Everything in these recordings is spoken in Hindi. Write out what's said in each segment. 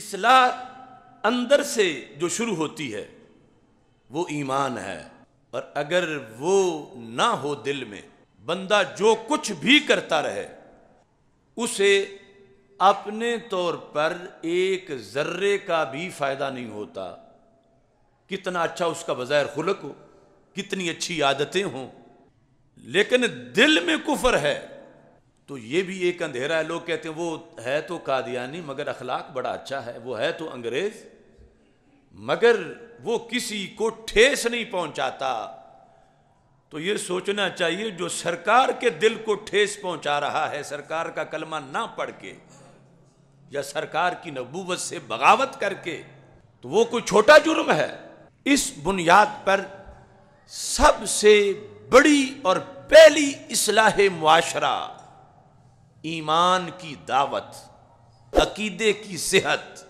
इसलाह अंदर से जो शुरू होती है वो ईमान है और अगर वो ना हो दिल में बंदा जो कुछ भी करता रहे उसे अपने तौर पर एक जर्रे का भी फायदा नहीं होता कितना अच्छा उसका बजायर खुलक हो कितनी अच्छी आदतें हों लेकिन दिल में कुफर है तो ये भी एक अंधेरा है लोग कहते हैं वो है तो कादियानी मगर अखलाक बड़ा अच्छा है वो है तो अंग्रेज मगर वो किसी को ठेस नहीं पहुंचाता तो ये सोचना चाहिए जो सरकार के दिल को ठेस पहुंचा रहा है सरकार का कलमा ना पढ़ के या सरकार की नबूबत से बगावत करके तो वो कोई छोटा जुर्म है इस बुनियाद पर सबसे बड़ी और पहली इसलाह मुआशरा ईमान की दावत अकीदे की सेहत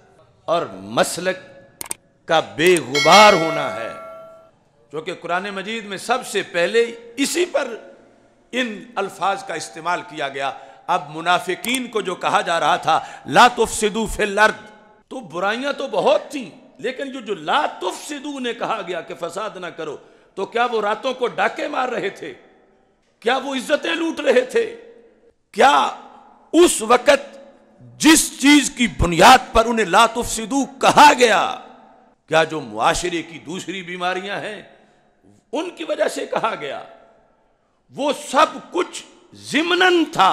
और मसलक का बेगुबार होना है क्योंकि कुरान मजीद में सबसे पहले इसी पर इन अल्फाज का इस्तेमाल किया गया अब मुनाफिकीन को जो कहा जा रहा था लातुफ सिदू फिल लर्द तो बुराइयां तो बहुत थी लेकिन जो जो लातुफ सिदू ने कहा गया कि फसाद ना करो तो क्या वो रातों को डाके मार रहे थे क्या वो इज्जतें लूट रहे थे क्या उस वक़्त जिस चीज की बुनियाद पर उन्हें लातुफ सिदू कहा गया क्या जो मुआशरे की दूसरी बीमारियां हैं उनकी वजह से कहा गया वो सब कुछ जिमनन था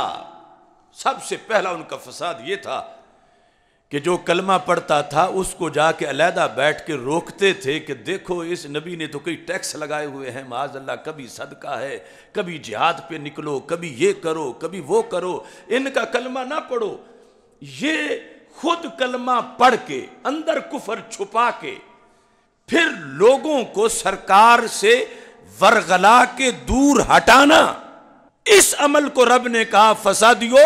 सबसे पहला उनका फसाद यह था कि जो कलमा पढ़ता था उसको जाके अलहदा बैठ के रोकते थे कि देखो इस नबी ने तो कई टैक्स लगाए हुए हैं माज अल्लाह कभी सदका है कभी जिहाद पे निकलो कभी ये करो कभी वो करो इनका कलमा ना पढ़ो ये खुद कलमा पढ़ के अंदर कुफर छुपा के फिर लोगों को सरकार से वरगला के दूर हटाना इस अमल को रब ने कहा फसादियो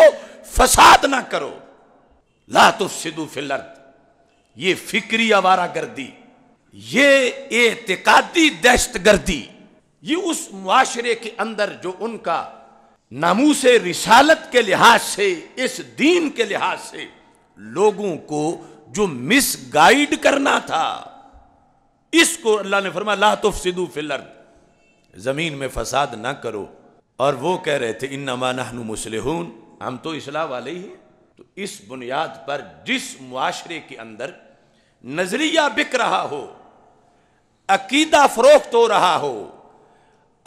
फसाद ना करो लातुफ सिदु फिलर्द ये फिक्री आवारा गर्दी ये एतकादी दहशत गर्दी ये उस मुआरे के अंदर जो उनका नामूस रिसालत के लिहाज से इस दीन के लिहाज से लोगों को जो मिस गाइड करना था इसको अल्लाह ने फरमा ला तो फिलर्द जमीन में फसाद ना करो और वो कह रहे थे इन नहनु मुसलहून हम तो इसलाह वाले ही हैं इस बुनियाद पर जिस मुआरे के अंदर नज़रिया बिक रहा हो अकीदा फरोख्त हो रहा हो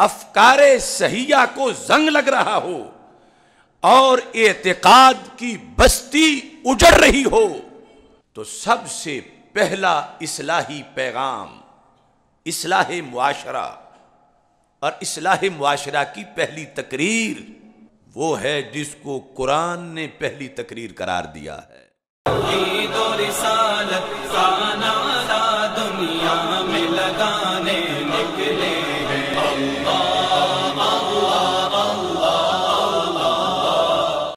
अफकार सहिया को जंग लग रहा हो और एतकाद की बस्ती उजड़ रही हो तो सबसे पहला इसलाही पैगाम इसलाह मुआशरा और इसलाह मुआशरा की पहली तकरीर वो है जिसको कुरान ने पहली तकरीर करार दिया है दुनिया